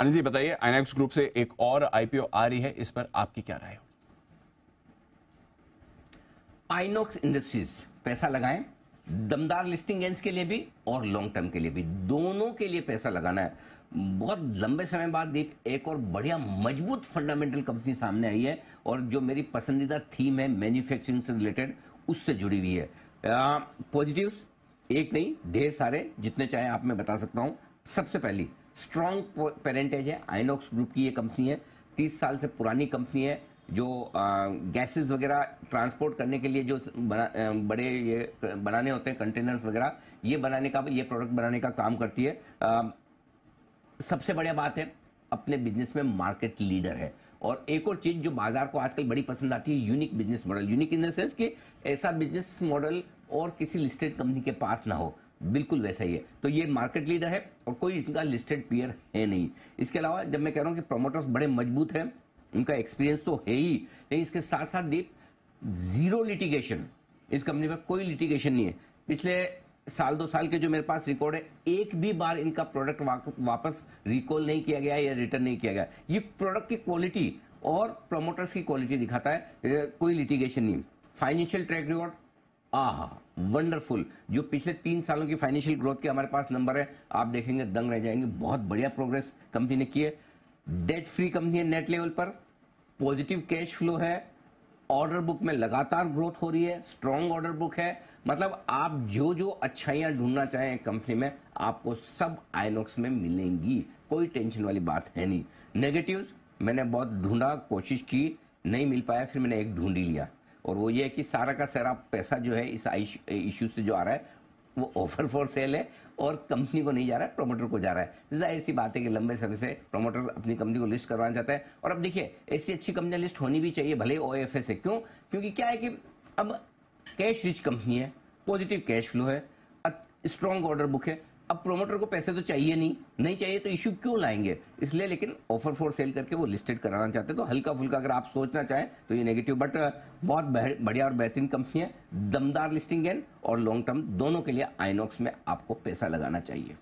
अनिल जी बताइए आईनेक्स ग्रुप से एक और आईपीओ आ रही है इस पर आपकी क्या राय आइनॉक्स इंडस्ट्रीज पैसा लगाएं दमदार लिस्टिंग गेंस के लिए भी और लॉन्ग टर्म के लिए भी दोनों के लिए पैसा लगाना है बहुत लंबे समय बाद एक और बढ़िया मजबूत फंडामेंटल कंपनी सामने आई है और जो मेरी पसंदीदा थीम है मैन्युफैक्चरिंग से रिलेटेड उससे जुड़ी हुई है पॉजिटिव्स एक नहीं ढेर सारे जितने चाहे आप मैं बता सकता हूं सबसे पहली स्ट्रॉन्ग पेरेंटेज है आइनॉक्स ग्रुप की ये कंपनी है तीस साल से पुरानी कंपनी है जो गैसेस वगैरह ट्रांसपोर्ट करने के लिए जो बना, आ, बड़े ये बनाने होते हैं कंटेनर्स वगैरह ये बनाने का ये प्रोडक्ट बनाने का काम करती है आ, सबसे बढ़िया बात है अपने बिजनेस में मार्केट लीडर है और एक और चीज जो बाजार को आजकल बड़ी पसंद आती है unique business model unique in the sense कि ऐसा बिजनेस मॉडल और किसी लिस्टेड कंपनी के पास ना हो बिल्कुल वैसा ही है तो ये मार्केट लीडर है और कोई इनका लिस्टेड पियर है नहीं इसके अलावा जब मैं कह रहा हूँ कि प्रमोटर्स बड़े मजबूत हैं उनका एक्सपीरियंस तो है ही लेकिन इसके साथ साथ दीप जीरो लिटिगेशन इस कंपनी में कोई लिटिगेशन नहीं है पिछले साल दो साल के जो मेरे पास रिकॉर्ड है एक भी बार इनका प्रोडक्ट वापस रिकॉल नहीं किया गया या रिटर्न नहीं किया गया ये प्रोडक्ट की क्वालिटी और प्रमोटर्स की क्वालिटी दिखाता है कोई लिटिगेशन नहीं फाइनेंशियल ट्रैक रिकॉर्ड आहा वंडरफुल जो पिछले तीन सालों की फाइनेंशियल ग्रोथ के हमारे पास नंबर है आप देखेंगे दंग रह जाएंगे बहुत बढ़िया प्रोग्रेस कंपनी ने किए डेट फ्री कंपनी है नेट लेवल पर पॉजिटिव कैश फ्लो है ऑर्डर बुक में लगातार ग्रोथ हो रही है स्ट्रॉन्ग ऑर्डर बुक है मतलब आप जो जो अच्छाइयां ढूंढना चाहें कंपनी में आपको सब आइनॉक्स में मिलेंगी कोई टेंशन वाली बात है नहीं नेगेटिव मैंने बहुत ढूंढा कोशिश की नहीं मिल पाया फिर मैंने एक ढूंढी लिया और वो ये है कि सारा का सारा पैसा जो है इस इशू से जो आ रहा है वो ऑफर फॉर सेल है और कंपनी को नहीं जा रहा है प्रोमोटर को जा रहा है जाहिर सी बात है कि लंबे समय से प्रोमोटर अपनी कंपनी को लिस्ट करवाना चाहता है और अब देखिए ऐसी अच्छी कंपनियां लिस्ट होनी भी चाहिए भले ओ एफ से क्यों क्योंकि क्या है कि अब कैश रिच कंपनी है पॉजिटिव कैश फ्लो है स्ट्रॉन्ग ऑर्डर बुक है अब प्रोमोटर को पैसे तो चाहिए नहीं नहीं चाहिए तो इश्यू क्यों लाएंगे इसलिए लेकिन ऑफर फॉर सेल करके वो लिस्टेड कराना चाहते हैं तो हल्का फुल्का अगर आप सोचना चाहें तो ये नेगेटिव बट uh, बहुत बढ़िया और बेहतरीन कंपनी है दमदार लिस्टिंग एंड और लॉन्ग टर्म दोनों के लिए आइनॉक्स में आपको पैसा लगाना चाहिए